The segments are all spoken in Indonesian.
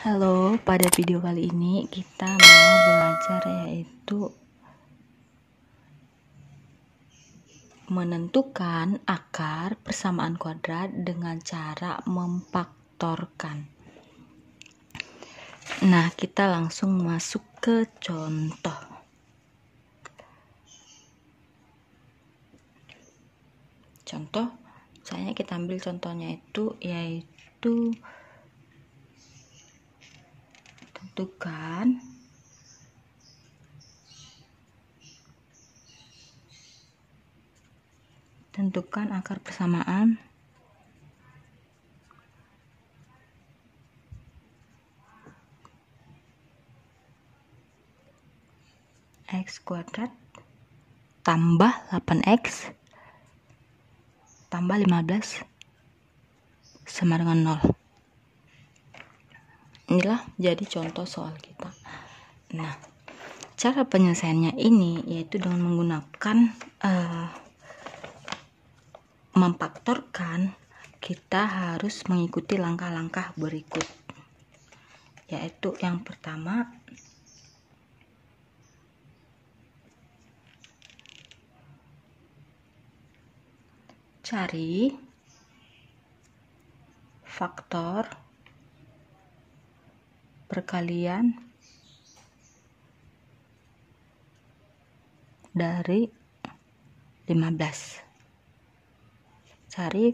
Halo, pada video kali ini kita mau belajar yaitu menentukan akar persamaan kuadrat dengan cara memfaktorkan. Nah, kita langsung masuk ke contoh. Contoh, misalnya kita ambil contohnya itu yaitu tentukan tentukan akar persamaan x kuadrat tambah 8x tambah 15 sama dengan 0 inilah jadi contoh soal kita nah cara penyelesaiannya ini yaitu dengan menggunakan uh, memfaktorkan kita harus mengikuti langkah-langkah berikut yaitu yang pertama cari faktor perkalian dari 15 cari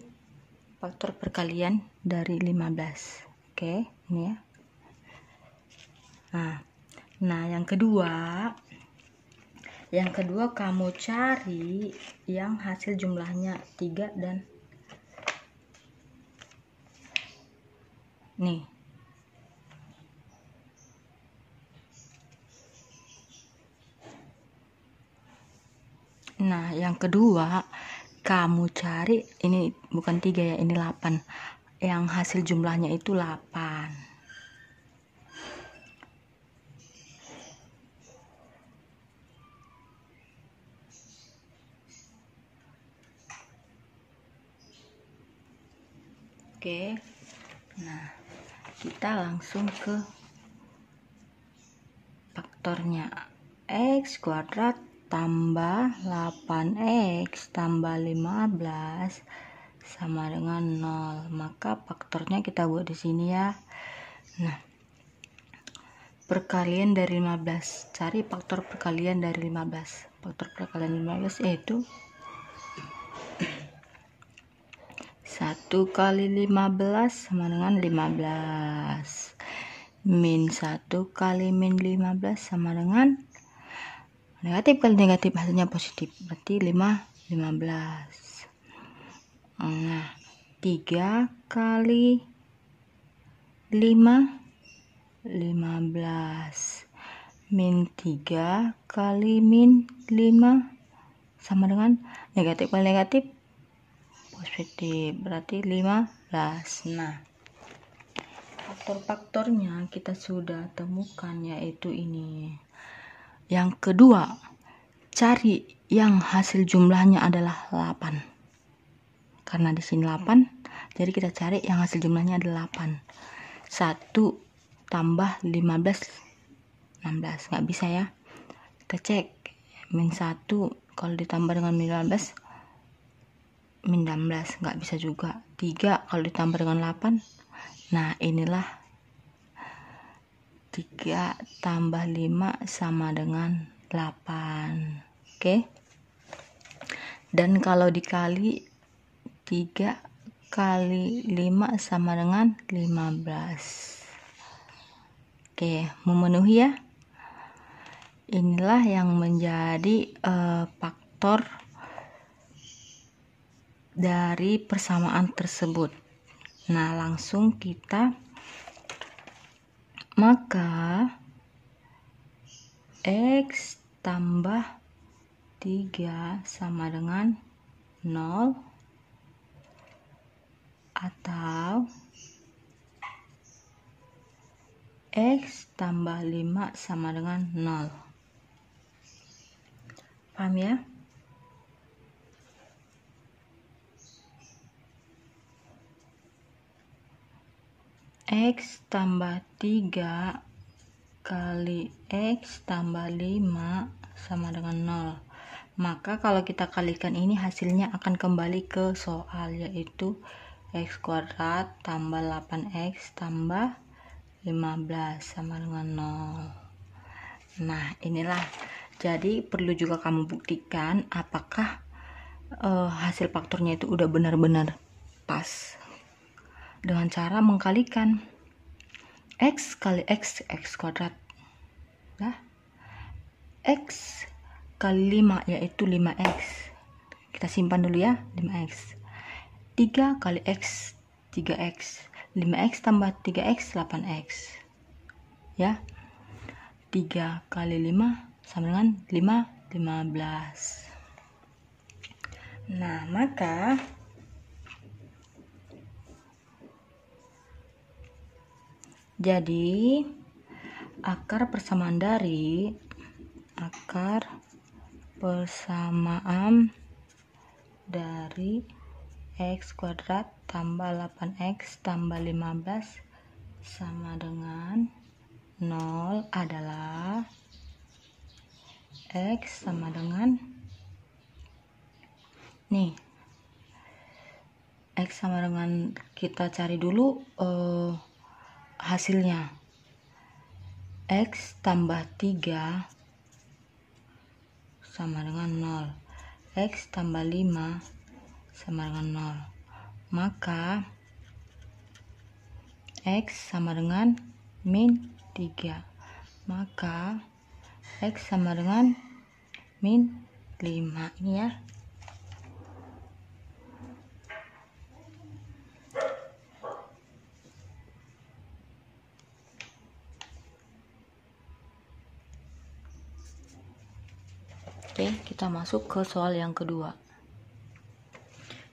faktor perkalian dari 15 oke ini ya nah nah yang kedua yang kedua kamu cari yang hasil jumlahnya 3 dan nih yang kedua kamu cari ini bukan tiga ya ini 8 yang hasil jumlahnya itu 8 Oke. Nah, kita langsung ke faktornya x kuadrat tambah 8x tambah 15 sama dengan 0 maka faktornya kita buat di sini ya nah perkalian dari 15 cari faktor perkalian dari 15 faktor perkalian 15 yaitu 1 kali 15 sama dengan 15 min 1 kali min 15 sama dengan negatif kali negatif hasilnya positif berarti 5 15 nah 3 kali 5 15 min 3 kali min 5 sama dengan negatif kali negatif positif berarti 15 nah faktor-faktornya kita sudah temukan yaitu ini yang kedua, cari yang hasil jumlahnya adalah 8. Karena di sini 8, jadi kita cari yang hasil jumlahnya adalah 8. 1 tambah 15 16 nggak bisa ya kita cek min 1 kalau ditambah dengan min 15 min 16 nggak bisa juga 3 kalau ditambah dengan 8 nah inilah 3 tambah 5 sama dengan 8 oke okay? dan kalau dikali 3 kali 5 sama dengan 15 oke okay, memenuhi ya inilah yang menjadi uh, faktor dari persamaan tersebut nah langsung kita maka X tambah 3 sama dengan 0 atau X tambah 5 sama dengan 0 paham ya? X tambah 3 kali X tambah 5 sama dengan 0. Maka kalau kita kalikan ini hasilnya akan kembali ke soal yaitu X kuadrat tambah 8X tambah 15 sama dengan 0. Nah inilah jadi perlu juga kamu buktikan apakah uh, hasil faktornya itu udah benar-benar pas dengan cara mengkalikan x kali x x kuadrat ya x kali 5 yaitu 5x kita simpan dulu ya 5x 3 kali x 3x 5x tambah 3x 8x ya 3 kali 5 sama dengan 5 15 nah maka Jadi, akar persamaan dari akar persamaan dari x kuadrat tambah 8x tambah 15 sama dengan 0 adalah x sama dengan nih x sama dengan kita cari dulu eh, hasilnya X tambah 3 sama dengan 0 X tambah 5 sama dengan 0 maka X sama dengan min 3 maka X sama dengan min 5 ini ya Oke, kita masuk ke soal yang kedua.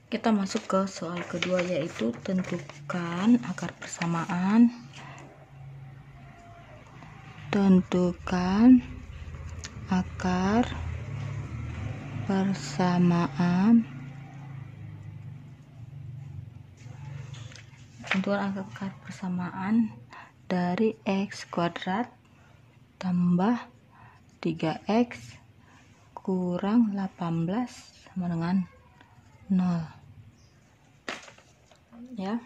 Kita masuk ke soal kedua yaitu tentukan akar persamaan. Tentukan akar persamaan. Tentukan akar persamaan dari x kuadrat tambah 3x kurang 18 sama dengan 0 ya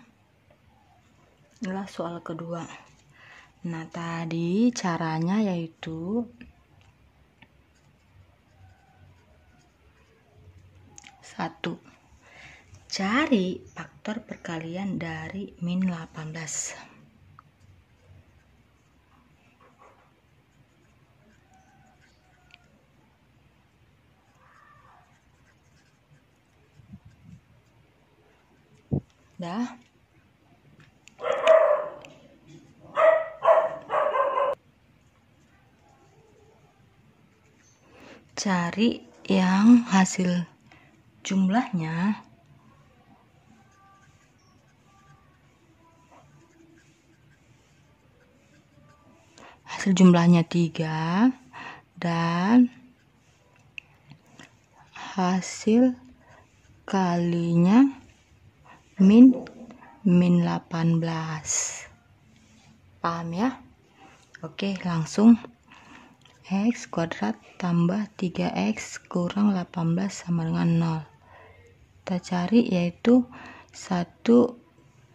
inilah soal kedua nah tadi caranya yaitu satu cari faktor perkalian dari min 18 Dah. Cari yang hasil jumlahnya hasil jumlahnya tiga dan hasil kalinya min min 18 paham ya oke langsung x kuadrat tambah 3x kurang 18 sama dengan 0 kita cari yaitu 1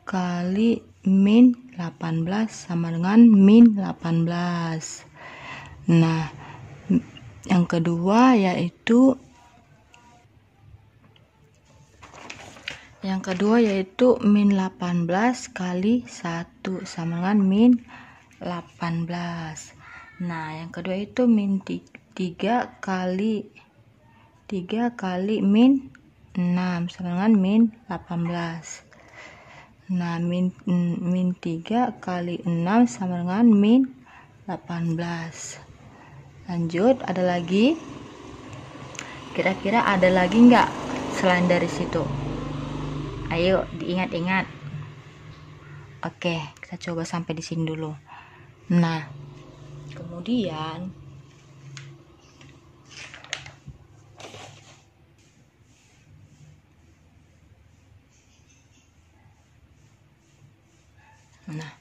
kali min 18 sama dengan min 18 nah yang kedua yaitu Yang kedua yaitu min 18 kali 1 sama dengan min 18. Nah, yang kedua itu min 3 kali 3 kali min 6 sama dengan min 18. Nah, min min 3 kali 6 sama dengan min 18. Lanjut, ada lagi? Kira-kira ada lagi nggak selain dari situ? ayo diingat-ingat oke kita coba sampai di sini dulu nah kemudian Nah,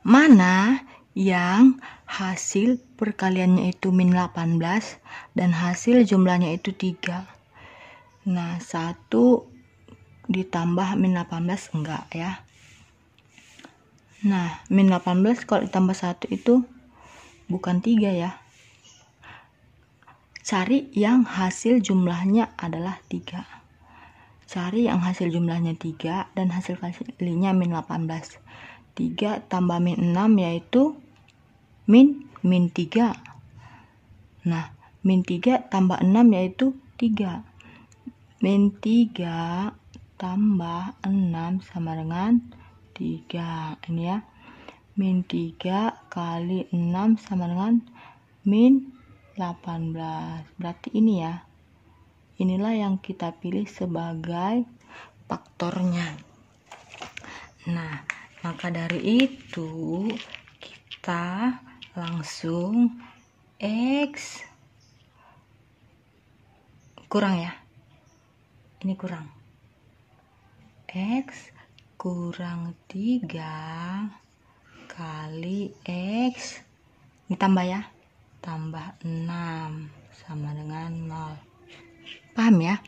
mana yang hasil perkaliannya itu min 18 dan hasil jumlahnya itu 3. Nah, 1 ditambah min 18 enggak ya nah min 18 kalau ditambah 1 itu bukan 3 ya cari yang hasil jumlahnya adalah 3 cari yang hasil jumlahnya 3 dan hasil kalinya min 18 3 tambah min 6 yaitu min min 3 nah min 3 tambah 6 yaitu 3 min 3 tambah 6 sama dengan 3 ini ya min 3 kali 6 sama dengan min 18 berarti ini ya inilah yang kita pilih sebagai faktornya nah maka dari itu kita langsung X kurang ya ini kurang X kurang 3 kali X ini tambah ya tambah 6 sama dengan 0 paham ya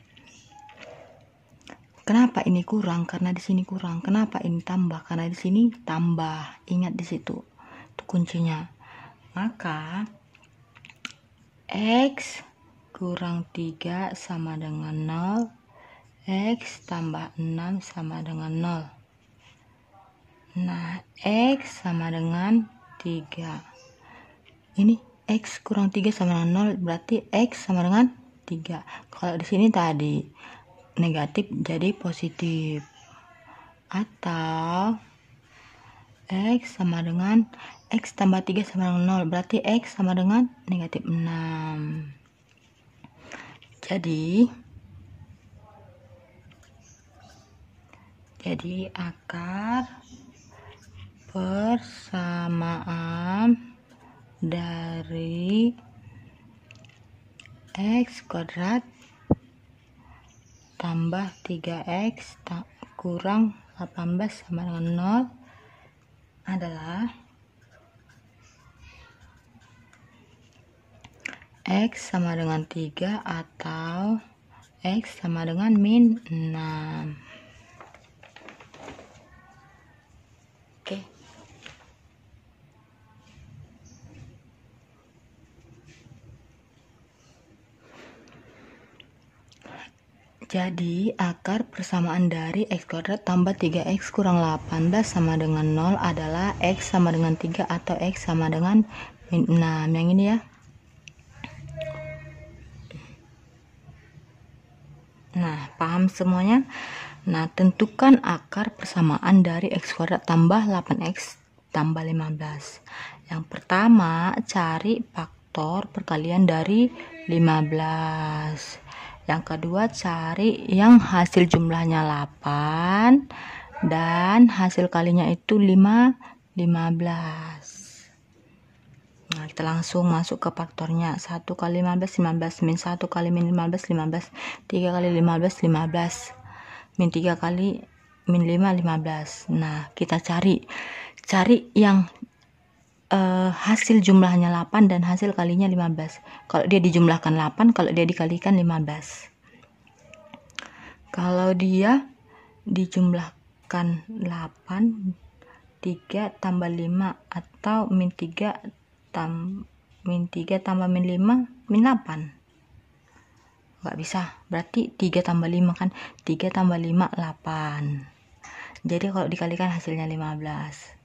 kenapa ini kurang karena di sini kurang kenapa ini tambah karena di sini tambah ingat di situ itu kuncinya maka X kurang 3 sama dengan 0 X tambah 6 sama dengan 0 Nah, X sama dengan 3 Ini X kurang 3 sama dengan 0 Berarti X sama dengan 3 Kalau di sini tadi negatif jadi positif Atau X sama dengan X tambah 3 sama dengan 0 Berarti X sama dengan negatif 6 Jadi jadi akar persamaan dari x kuadrat tambah 3x kurang 18 sama dengan 0 adalah X sama dengan 3 atau X sama dengan min 6 Jadi, akar persamaan dari X kuadrat tambah 3X kurang 18 sama dengan 0 adalah X sama dengan 3 atau X sama dengan 6. Yang ini ya. Nah, paham semuanya? Nah, tentukan akar persamaan dari X kuadrat tambah 8X tambah 15. Yang pertama, cari faktor perkalian dari 15 yang kedua cari yang hasil jumlahnya 8 dan hasil kalinya itu 5 15 nah kita langsung masuk ke faktornya 1 x 15 15 min 1 x 15 15 3 x 15 15 min 3 kali min 5 15 nah kita cari cari yang uh, hasil jumlahnya 8 dan hasil kalinya 15. Kalau dia dijumlahkan 8, kalau dia dikalikan 15. Kalau dia dijumlahkan 8 3 tambah 5 atau min 3 tam, min 3 tambah min 5 min 8 nggak bisa berarti 3 tambah 5 kan 3 tambah 5 8 jadi kalau dikalikan hasilnya 15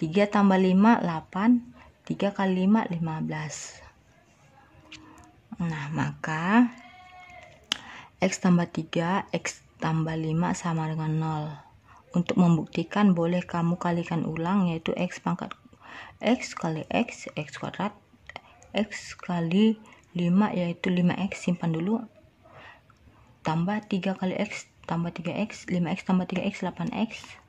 3 tambah 5, 8. 3 kali 5, 15. Nah, maka X tambah 3, X tambah 5 sama dengan 0. Untuk membuktikan boleh kamu kalikan ulang yaitu X pangkat X kali X, X kuadrat, X kali 5 yaitu 5X simpan dulu tambah 3 kali X tambah 3X 5X tambah 3X 8X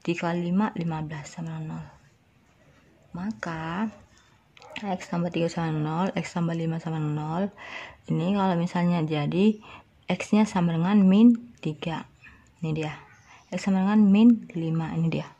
dikali 5 15 sama 0 maka X tambah 3 sama 0 X tambah 5 sama 0 ini kalau misalnya jadi X nya sama dengan min 3 ini dia X sama dengan min 5 ini dia